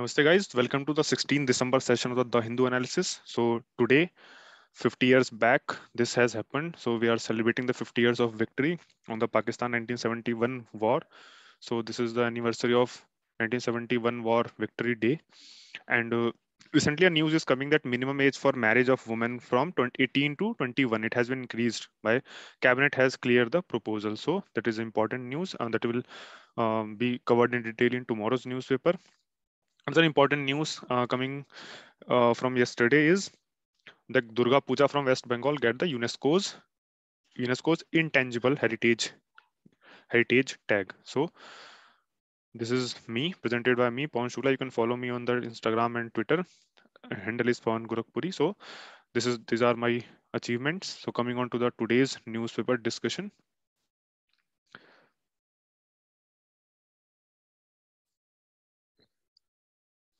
Namaste guys, welcome to the 16 December session of the Hindu analysis. So today, 50 years back, this has happened. So we are celebrating the 50 years of victory on the Pakistan 1971 war. So this is the anniversary of 1971 war victory day. And uh, recently a news is coming that minimum age for marriage of women from 20, 18 to 21 it has been increased by cabinet has cleared the proposal so that is important news and uh, that will um, be covered in detail in tomorrow's newspaper Another important news uh, coming uh, from yesterday is that Durga Puja from West Bengal get the UNESCO's UNESCO's intangible heritage heritage tag. So this is me presented by me, Pawan Shula. You can follow me on the Instagram and Twitter. Handle is Pawan Gorakhpuri. So this is these are my achievements. So coming on to the today's newspaper discussion.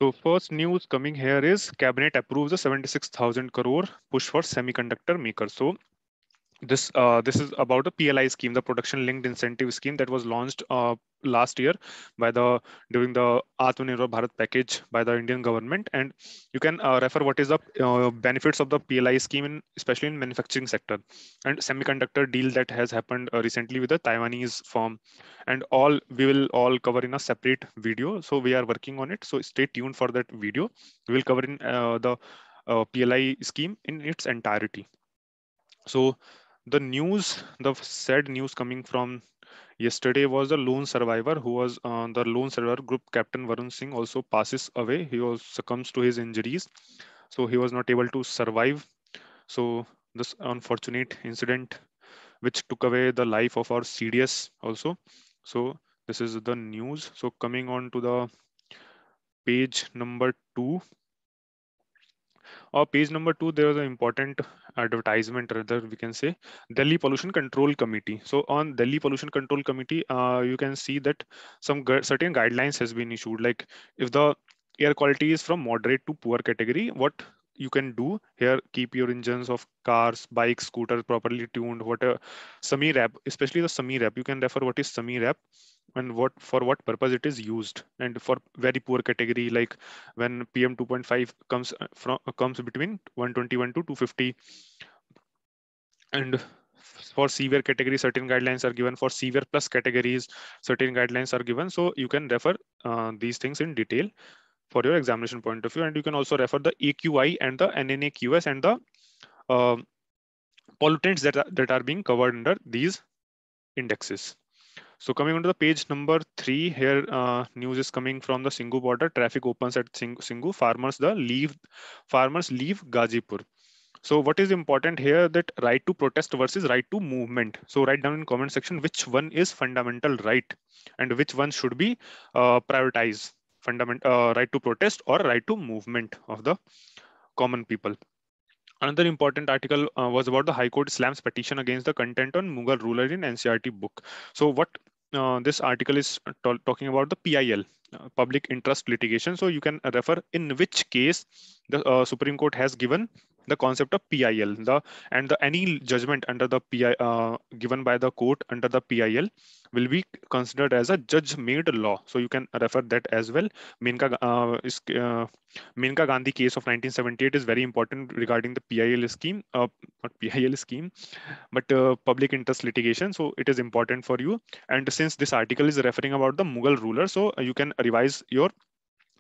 So first news coming here is cabinet approves a 76,000 crore push for semiconductor maker. So this uh, this is about the PLI scheme, the production linked incentive scheme that was launched uh, last year by the during the Atmanirbhar Bharat package by the Indian government. And you can uh, refer what is the uh, benefits of the PLI scheme, in, especially in manufacturing sector and semiconductor deal that has happened uh, recently with the Taiwanese firm. And all we will all cover in a separate video. So we are working on it. So stay tuned for that video. We will cover in uh, the PLI scheme in its entirety. So the news, the sad news coming from yesterday was the lone survivor who was uh, the lone survivor group captain Varun Singh also passes away. He was succumbs to his injuries. So he was not able to survive. So this unfortunate incident which took away the life of our CDS also. So this is the news. So coming on to the page number two, or page number two, there is an important advertisement, rather we can say Delhi Pollution Control Committee. So on Delhi Pollution Control Committee, uh, you can see that some certain guidelines has been issued. Like if the air quality is from moderate to poor category, what you can do here keep your engines of cars bikes scooters properly tuned Whatever a uh, semi especially the semi wrap you can refer what is semi wrap and what for what purpose it is used and for very poor category like when pm 2.5 comes uh, from uh, comes between 121 to 250 and for severe category certain guidelines are given for severe plus categories certain guidelines are given so you can refer uh, these things in detail for your examination point of view and you can also refer the eqi and the nnaqs and the uh, pollutants that are, that are being covered under these indexes so coming on to the page number three here, uh, news is coming from the Singhu border. Traffic opens at Singhu. Farmers the leave, farmers leave Ghazipur. So what is important here that right to protest versus right to movement. So write down in comment section which one is fundamental right and which one should be uh, prioritized. uh, right to protest or right to movement of the common people. Another important article uh, was about the High Court slams petition against the content on Mughal ruler in NCRT book. So what uh, this article is talking about the PIL, uh, public interest litigation. So you can refer in which case the uh, Supreme Court has given the concept of PIL, the and the any judgment under the PI uh, given by the court under the PIL will be considered as a judge-made law. So you can refer that as well. Minka uh, is uh, Gandhi case of 1978 is very important regarding the PIL scheme, uh, not PIL scheme, but uh, public interest litigation. So it is important for you. And since this article is referring about the Mughal ruler, so you can revise your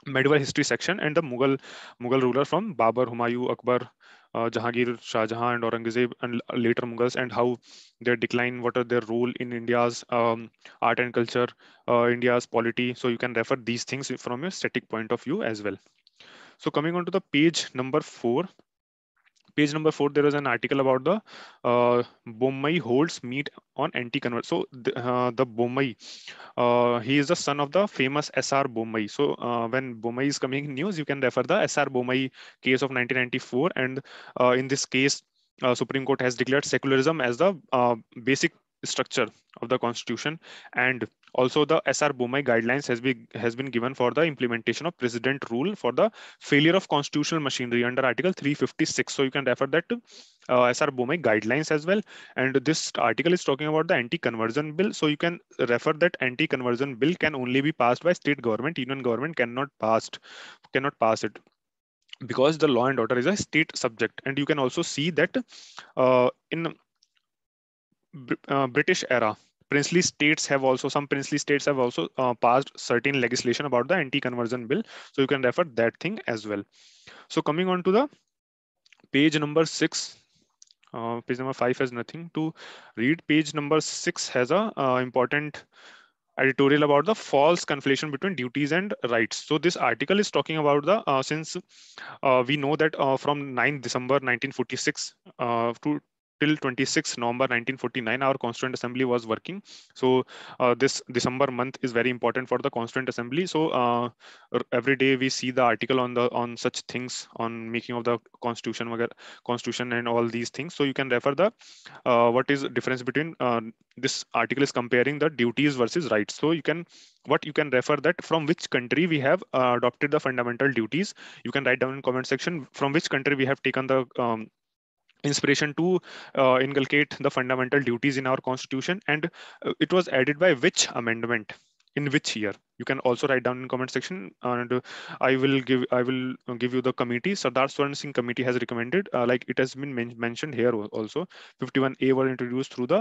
medieval history section and the Mughal Mughal ruler from Babur, Humayu, Akbar, uh, Jahangir, Shah Jahan, and Aurangzeb, and later Mughals, and how their decline, what are their role in India's um, art and culture, uh, India's polity. So you can refer these things from a static point of view as well. So coming on to the page number four, page number four, there was an article about the uh, Bommai holds meet on anti-convert. So the, uh, the uh, he is the son of the famous SR Bombay. So uh, when Bombay is coming news, you can refer the SR Bombay case of 1994. And uh, in this case, uh, Supreme Court has declared secularism as the uh, basic structure of the constitution and also the sr bomai guidelines has been has been given for the implementation of president rule for the failure of constitutional machinery under article 356 so you can refer that to uh, sr bomai guidelines as well and this article is talking about the anti conversion bill so you can refer that anti conversion bill can only be passed by state government union government cannot pass cannot pass it because the law and order is a state subject and you can also see that uh, in uh, British era, princely states have also, some princely states have also uh, passed certain legislation about the anti-conversion bill. So you can refer that thing as well. So coming on to the page number six, uh, page number five has nothing to read. Page number six has a uh, important editorial about the false conflation between duties and rights. So this article is talking about the, uh, since uh, we know that uh, from 9 December 1946 uh, to till 26 November 1949, our Constituent Assembly was working. So uh, this December month is very important for the Constituent Assembly. So uh, every day we see the article on the on such things on making of the Constitution, Constitution and all these things. So you can refer the uh, what is the difference between uh, this article is comparing the duties versus rights. So you can what you can refer that from which country we have uh, adopted the fundamental duties. You can write down in comment section from which country we have taken the um, inspiration to uh, inculcate the fundamental duties in our constitution and uh, it was added by which amendment in which year you can also write down in comment section and i will give i will give you the committee sardar swaran singh committee has recommended uh, like it has been men mentioned here also 51a were introduced through the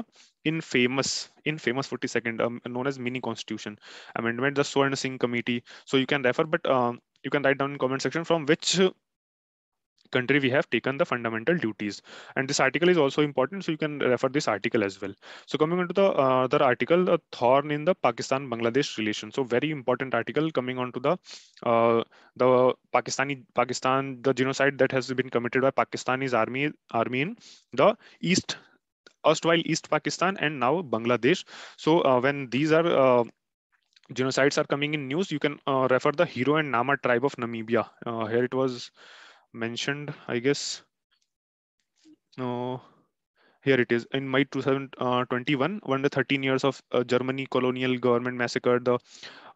infamous infamous 42nd um, known as mini constitution amendment the swaran singh committee so you can refer but um, you can write down in comment section from which country we have taken the fundamental duties. And this article is also important, so you can refer this article as well. So coming to the uh, other article, a uh, thorn in the Pakistan-Bangladesh relation. So very important article coming on to the uh, the Pakistani Pakistan the genocide that has been committed by Pakistani's army army in the East erstwhile East Pakistan and now Bangladesh. So uh, when these are uh, genocides are coming in news, you can uh, refer the Hero and Nama tribe of Namibia. here it was mentioned, I guess. No, here it is. In May 2021, uh, when the 13 years of uh, Germany colonial government massacred the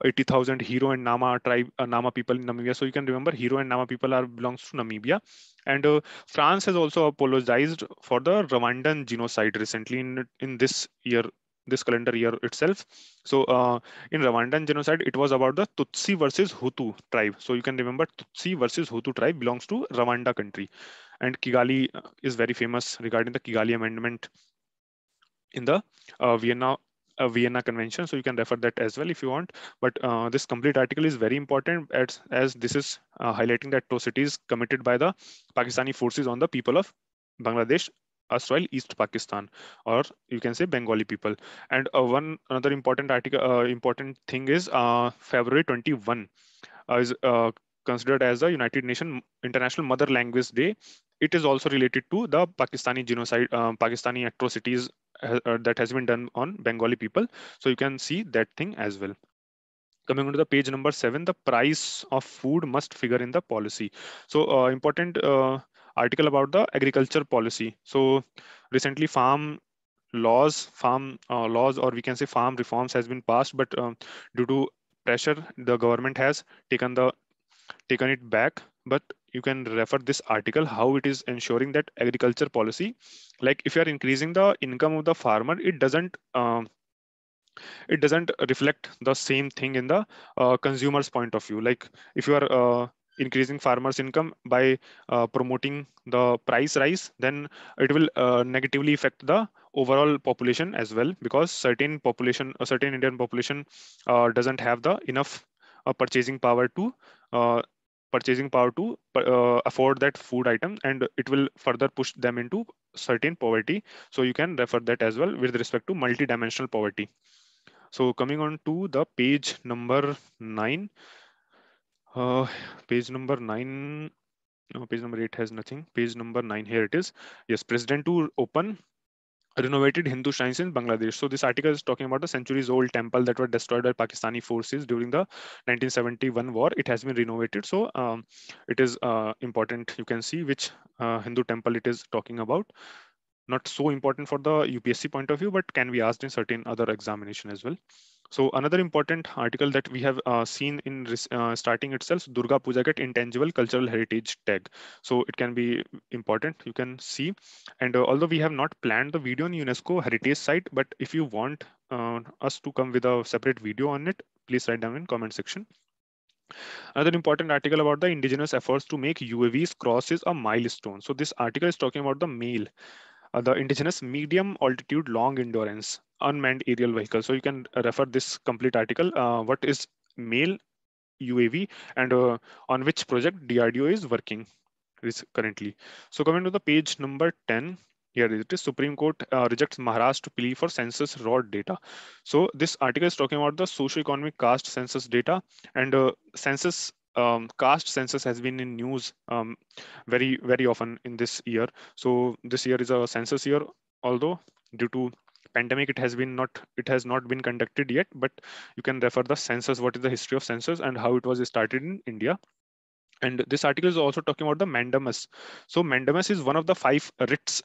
80,000 Hero and Nama tribe, uh, Nama people in Namibia. So you can remember Hero and Nama people are belongs to Namibia. And uh, France has also apologized for the Rwandan genocide recently in, in this year this calendar year itself. So uh, in Rwandan genocide, it was about the Tutsi versus Hutu tribe. So you can remember Tutsi versus Hutu tribe belongs to Rwanda country. And Kigali uh, is very famous regarding the Kigali Amendment in the uh, Vienna uh, Vienna Convention. So you can refer that as well if you want. But uh, this complete article is very important as, as this is uh, highlighting the atrocities committed by the Pakistani forces on the people of Bangladesh as well East Pakistan, or you can say Bengali people. And uh, one another important article, uh, important thing is uh, February 21 uh, is uh, considered as the United Nations International Mother Language Day. It is also related to the Pakistani genocide, uh, Pakistani atrocities that has been done on Bengali people. So you can see that thing as well coming on to the page number seven the price of food must figure in the policy so uh, important uh, article about the agriculture policy. So recently farm laws, farm uh, laws, or we can say farm reforms has been passed, but um, due to pressure, the government has taken the taken it back. But you can refer this article how it is ensuring that agriculture policy, like if you are increasing the income of the farmer, it doesn't um, it doesn't reflect the same thing in the uh, consumer's point of view. Like if you are uh, increasing farmers income by uh, promoting the price rise then it will uh, negatively affect the overall population as well because certain population a certain indian population uh, doesn't have the enough uh, purchasing power to uh, purchasing power to uh, afford that food item and it will further push them into certain poverty so you can refer that as well with respect to multidimensional poverty so coming on to the page number 9 uh, page number nine, no, page number eight has nothing. Page number nine, here it is. Yes, President to open renovated Hindu shrines in Bangladesh. So this article is talking about the centuries old temple that were destroyed by Pakistani forces during the 1971 war. It has been renovated. So um, it is uh, important. You can see which uh, Hindu temple it is talking about not so important for the UPSC point of view, but can be asked in certain other examination as well. So another important article that we have uh, seen in uh, starting itself, Durga Puja get intangible cultural heritage tag. So it can be important, you can see. And uh, although we have not planned the video on UNESCO heritage site, but if you want uh, us to come with a separate video on it, please write down in comment section. Another important article about the indigenous efforts to make UAVs crosses a milestone. So this article is talking about the mail uh, the indigenous medium altitude long endurance unmanned aerial vehicle. So you can refer this complete article. Uh, what is male UAV and uh, on which project DRDO is working is currently. So coming to the page number 10, here it is Supreme Court uh, rejects Maharashtra plea for census raw data. So this article is talking about the socio-economic caste census data and uh, census um, caste census has been in news um, very, very often in this year. So this year is a census year, although due to pandemic it has been not it has not been conducted yet but you can refer the census what is the history of census and how it was started in india and this article is also talking about the mandamus so mandamus is one of the five writs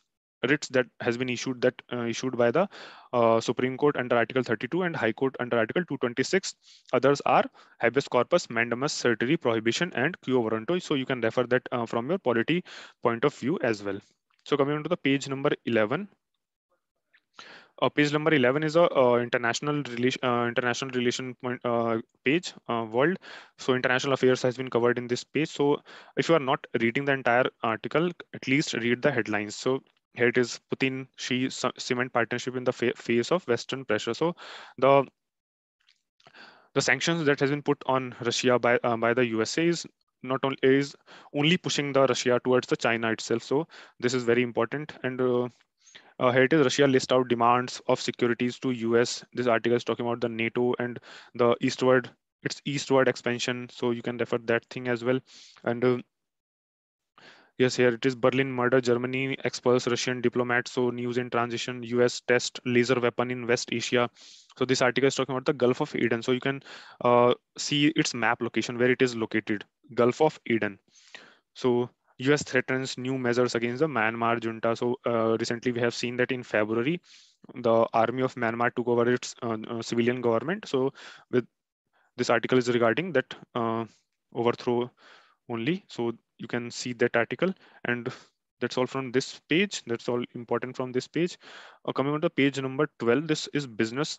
writs that has been issued that uh, issued by the uh, Supreme Court under Article 32 and High Court under Article 226. Others are habeas corpus, mandamus, certiorari, prohibition, and quo warranto. So you can refer that uh, from your polity point of view as well. So coming on to the page number 11. Uh, page number 11 is a uh, international relation uh, international relation point, uh, page uh, world so international affairs has been covered in this page so if you are not reading the entire article at least read the headlines so here it is Putin she cement partnership in the face of Western pressure. So the the sanctions that has been put on Russia by uh, by the USA is not only is only pushing the Russia towards the China itself. So this is very important. And uh, uh, here it is Russia list out demands of securities to US. This article is talking about the NATO and the eastward its eastward expansion. So you can refer that thing as well. And uh, Yes, here it is Berlin murder, Germany expels Russian diplomat. So news in transition, US test laser weapon in West Asia. So this article is talking about the Gulf of Eden. So you can uh, see its map location, where it is located, Gulf of Eden. So US threatens new measures against the Myanmar junta. So uh, recently we have seen that in February, the army of Myanmar took over its uh, uh civilian government. So with this article is regarding that uh, overthrow only. So you can see that article and that's all from this page. That's all important from this page. Uh, coming on to page number 12, this is business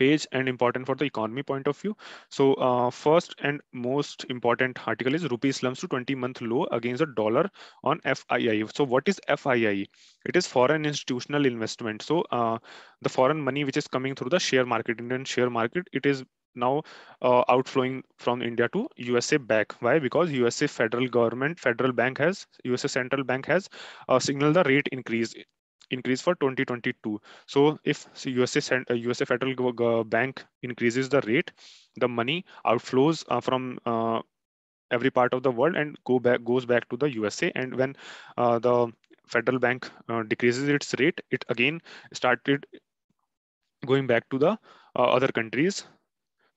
page and important for the economy point of view. So uh, first and most important article is rupee slumps to 20 month low against the dollar on FII. So what is FII? It is foreign institutional investment. So uh, the foreign money which is coming through the share market, Indian share market, it is now uh, outflowing from India to USA back. Why? Because USA federal government, federal bank has, USA central bank has uh, signaled the rate increase increase for 2022. So if USA USA uh, federal bank increases the rate, the money outflows uh, from uh, every part of the world and go back goes back to the USA. And when the federal bank decreases its rate, it again started going back to the other countries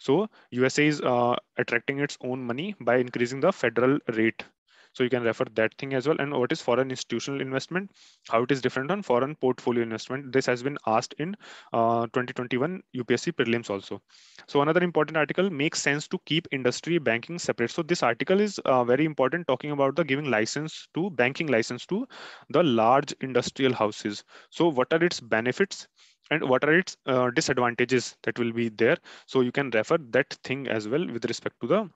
so USA is uh, attracting its own money by increasing the federal rate. So you can refer that thing as well. And what is foreign institutional investment? How it is different on foreign portfolio investment? This has been asked in uh, 2021 UPSC prelims also. So another important article makes sense to keep industry banking separate. So this article is uh, very important talking about the giving license to banking license to the large industrial houses. So what are its benefits? and what are its uh, disadvantages that will be there. So you can refer that thing as well with respect to the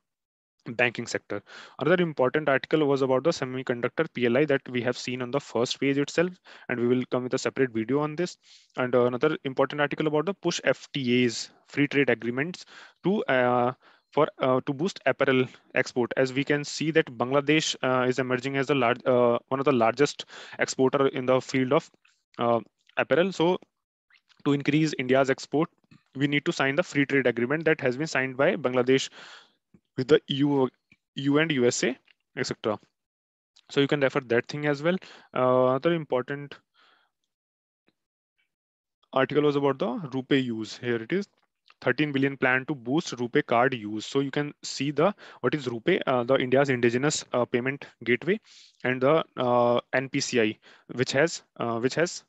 banking sector. Another important article was about the semiconductor PLI that we have seen on the first page itself, and we will come with a separate video on this. And another important article about the push FTAs, free trade agreements, to uh, for uh, to boost apparel export as we can see that bangladesh uh, is emerging as the large uh, one of the largest exporter in the field of uh, apparel so to increase India's export, we need to sign the free trade agreement that has been signed by Bangladesh with the EU, EU and USA, etc. So you can refer that thing as well. Uh, another important article was about the rupee use. Here it is. 13 billion plan to boost rupee card use. So you can see the what is rupee, uh, the India's indigenous uh, payment gateway, and the uh, NPCI, which has uh, which has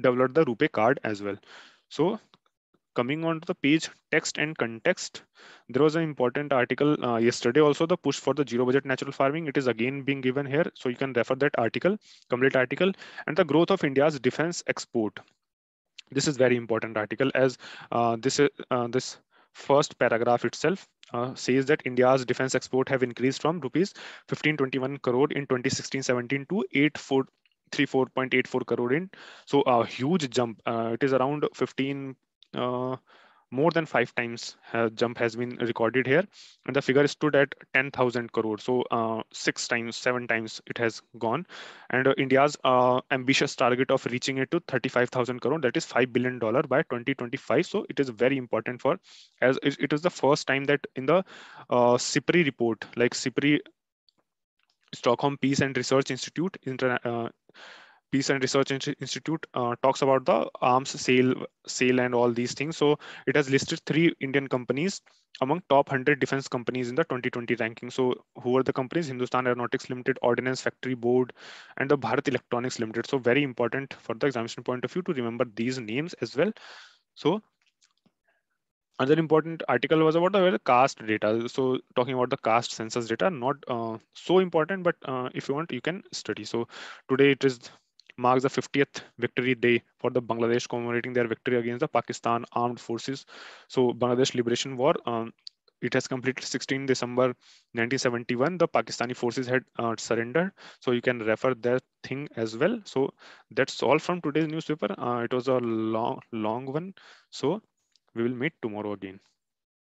developed the Rupee card as well. So coming on to the page text and context there was an important article uh, yesterday also the push for the zero budget natural farming it is again being given here so you can refer that article complete article and the growth of india's defense export this is very important article as uh, this uh, this first paragraph itself uh, says that India's defense export have increased from rupees 1521 crore in 2016-17 to 840 34.84 crore in. So a huge jump. Uh, it is around 15 uh, more than five times uh, jump has been recorded here and the figure stood at 10000 crore so uh, six times seven times it has gone and uh, india's uh, ambitious target of reaching it to 35000 crore that is 5 billion dollar by 2025 so it is very important for as it is the first time that in the cipri report like cipri Stockholm Peace and Research Institute, uh, Peace and Research Institute uh, talks about the arms sale, sale and all these things. So it has listed three Indian companies among top 100 defense companies in the 2020 ranking. So who are the companies? Hindustan Aeronautics Limited, Ordnance Factory Board, and the Bharat Electronics Limited. So very important for the examination point of view to remember these names as well. So another important article was about the caste data. So talking about the caste census data, not uh, so important, but uh, if you want, you can study. So today it is marks the 50th victory day for the Bangladesh commemorating their victory against the Pakistan armed forces. So Bangladesh Liberation War, um, it has completed 16 December 1971. The Pakistani forces had uh, surrendered. So you can refer that thing as well. So that's all from today's newspaper. Uh, it was a long, long one. So we will meet tomorrow again.